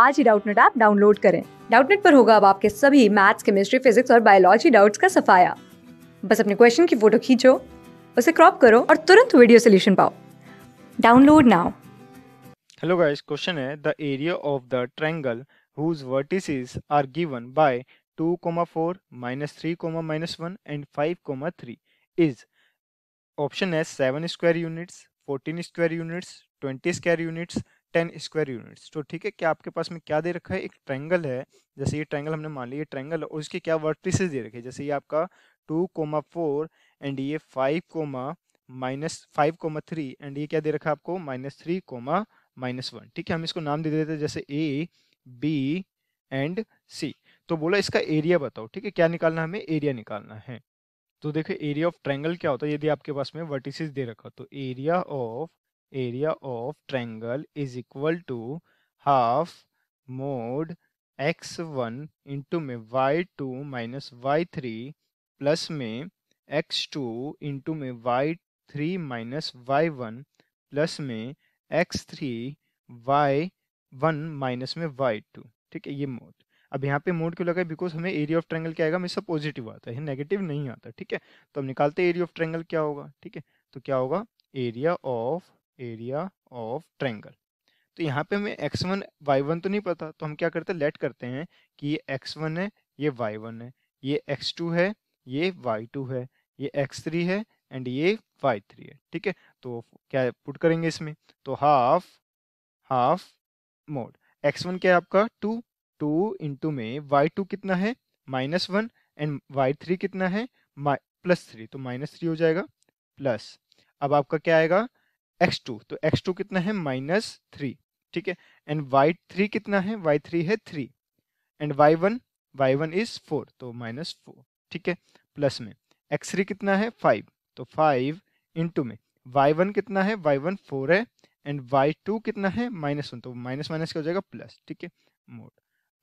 आज ही Doubtnut app download करें डाउटनेट पर होगा अब आपके सभी मैथ्स केमिस्ट्री फिजिक्स और बायोलॉजी डाउट्स का सफाया बस अपने क्वेश्चन की फोटो खींचो उसे क्रॉप करो और तुरंत वीडियो सोल्यूशन पाओ download now hello guys question है the area of the triangle whose vertices are given by 2.4 comma 3 comma 1 and 5.3 is option है option s 7 square units 14 square units 20 square units ten square units तो ठीक है क्या आपके पास में क्या दे रखा है एक ट्रैंगल है जैसे ये ट्रैंगल हमने मान लिया ये ट्रैंगल और इसके क्या वर्टिस दे रखे जैसे ये आपका टू कोमा फोर एंड ये five comma minus five comma three and ये क्या दे रखा है आपको minus three comma minus one ठीक है हम इसको नाम दे देते हैं जैसे ए बी एंड सी तो बोला इसका एरिया बताओ ठीक है क्या निकालना हमें एरिया निकालना है तो देखो एरिया ऑफ ट्रैंगल क्या होता है यदि आपके पास में वर्टिसेस दे रखा तो area of area of triangle is equal to half mod x1 into में y2 माइनस y3 प्लस में x2 इंटू में y3 माइनस y1 प्लस में x3 y1 माइनस में y2 ठीक है ये मोड अब यहाँ पे मोड क्यों लगा है बिकॉज हमें एरिया ऑफ ट्रेंगल क्या आएगा हमेशा पॉजिटिव आता है नेगेटिव नहीं आता ठीक है तो हम निकालते हैं एरिया ऑफ ट्रेंगल क्या होगा ठीक है तो क्या होगा area of area of triangle तो हाँ। यहाँ पे हमें एक्स वन वाई वन तो नहीं पता तो हम क्या करते हैं लेट करते हैं कि ये एक्स वन है ये वाई वन है ये एक्स टू है ये वाई टू है ये एक्स थ्री है एंड ये वाई थ्री है ठीक है तो क्या पुट करेंगे इसमें तो half half mod X one क्या है आपका टू टू इंटू में वाई टू कितना है minus one and Y three कितना है प्लस थ्री तो माइनस थ्री हो जाएगा प्लस अब आपका क्या आएगा एक्स टू तो एक्स टू कितना है माइनस थ्री ठीक है एंड वाई थ्री कितना है वाई थ्री है three and Y one Y one is four तो माइनस फोर ठीक है प्लस में एक्स थ्री कितना है फाइव तो फाइव इंटू में वाई वन कितना है वाई वन फोर है एंड वाई टू कितना है माइनस वन तो माइनस माइनस क्या हो जाएगा प्लस ठीक है मोड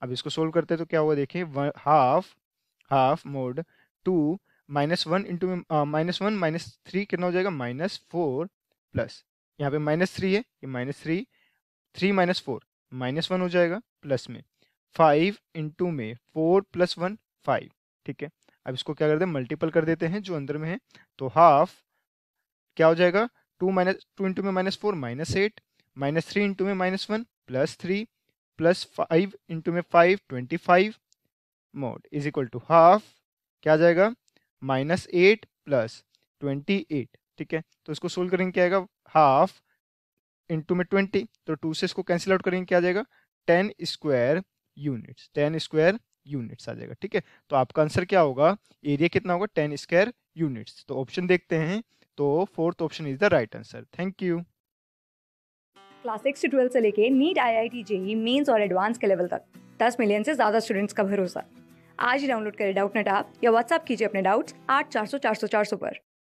अब इसको सोल्व करते हैं तो क्या होगा देखिए half half mod two minus one into में माइनस वन माइनस थ्री कितना हो जाएगा माइनस फोर प्लस यहाँ पे माइनस थ्री है ये minus three three minus four minus one हो जाएगा प्लस में फाइव इंटू में फोर प्लस वन फाइव ठीक है अब इसको क्या करते हैं मल्टीपल कर देते हैं जो अंदर में है तो हाफ क्या हो जाएगा टू माइनस टू इंटू में minus four minus eight minus three into में minus one plus three plus five into में five twenty five mod is equal to half क्या आ जाएगा minus eight plus twenty eight ठीक है तो इसको सोल्व करेंगे क्या आएगा हाफ इंटू में ट्वेंटी तो टू से इसको कैंसिल आउट करेंगे क्या आ जाएगा ten square units ten square units आ जाएगा ठीक है तो आपका आंसर क्या होगा एरिया कितना होगा टेन स्क्वायर यूनिट्स तो ऑप्शन देखते हैं तो fourth option is the right answer thank you class six से ट्वेल्थ से लेके NEET I I T JEE mains और एडवांस के लेवल तक दस मिलियन से ज़्यादा स्टूडेंट्स का भरोसा आज ही डाउनलोड करें डाउट नेट आप या व्हाट्सअप कीजिए अपने डाउट्स आठ चार सौ चार सौ चार सौ पर